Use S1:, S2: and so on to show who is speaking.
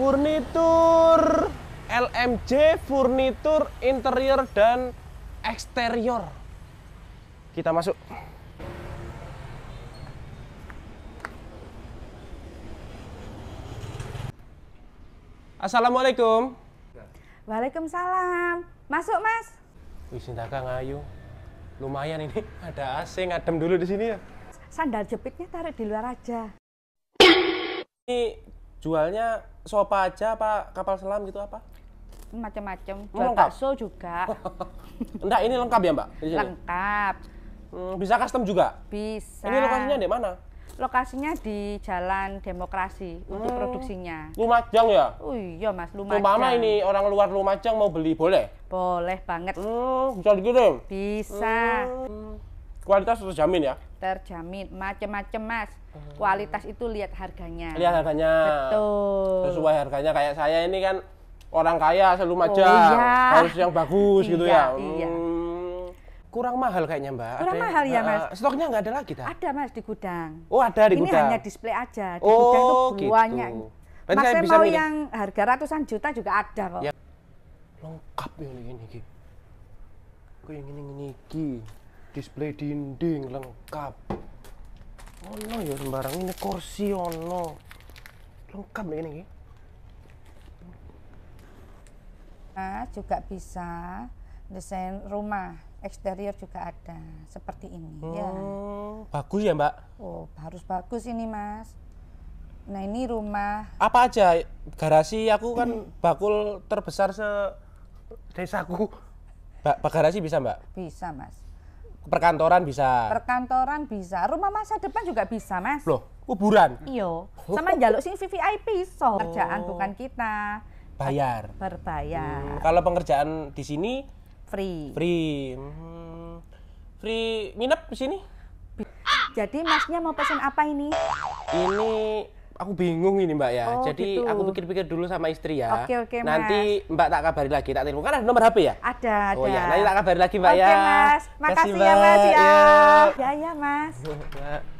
S1: Furnitur LMJ, furnitur interior dan eksterior. Kita masuk. Assalamualaikum.
S2: Waalaikumsalam. Masuk, Mas.
S1: Wih, Sintaka Ayu, Lumayan ini, ada AC ngadem dulu di sini ya.
S2: Sandal jepitnya tarik di luar aja. Ini
S1: Jualnya sopa aja apa kapal selam gitu apa?
S2: Macam-macam. Oh, Jual lengkap. bakso juga. Enggak, ini lengkap ya, Mbak? Di Lengkap. Hmm, bisa custom juga? Bisa. Ini lokasinya di mana? Lokasinya di Jalan Demokrasi hmm. untuk produksinya.
S1: Lumajang ya?
S2: Oh iya mas, Lumajang. Mama ini
S1: orang luar Lumajang mau beli boleh? Boleh
S2: banget. Hmm,
S1: bisa dikirim? Bisa. Hmm. Kualitas terjamin ya?
S2: Terjamin, macem-macem mas. Kualitas itu lihat harganya. Lihat harganya.
S1: Betul. Sesuai harganya kayak saya ini kan orang kaya selalu macam oh, iya. harus yang bagus gitu iya, gitu ya. Iya. Hmm. kurang mahal kayaknya mbak. Kurang ada, mahal ya mas. Eh,
S2: stoknya nggak ada lagi tak? Ada mas di gudang.
S1: Oh ada di ini gudang. Ini hanya
S2: display aja. Di oh, gudang tuh gitu. banyak. Mas saya, mau milih. yang harga ratusan juta juga ada kok. Ya.
S1: Lengkap ya ini. Kok yang ini ini display dinding lengkap Oh no, ya sembarang ini kursi no. lengkap ya ini
S2: nah, juga bisa desain rumah eksterior juga ada seperti ini hmm, ya oh, bagus ya mbak oh harus bagus ini mas nah ini rumah
S1: apa aja garasi aku kan hmm. bakul terbesar se desaku mbak garasi bisa mbak
S2: bisa mas
S1: perkantoran bisa.
S2: Perkantoran bisa. Rumah masa depan juga bisa, Mas.
S1: Loh, kuburan. iyo,
S2: Sama jaluk sing VIP so. Oh. Kerjaan bukan kita. Bayar. Berbayar.
S1: Hmm. Kalau pengerjaan di sini free. Free. Hmm. Free minap di sini.
S2: Jadi Masnya mau pesen apa ini?
S1: Ini aku bingung ini mbak ya. Oh, Jadi gitu. aku pikir-pikir dulu sama istri ya. Oke oke okay, Nanti mbak tak kabari lagi, tak telepon. Karena nomor HP ya? Ada oh, iya. ada. Oh ya, nanti tak kabari lagi mbak okay, ya. Oke mas, makasih Kasih, ya mas ya. Iya. Ya ya
S2: mas.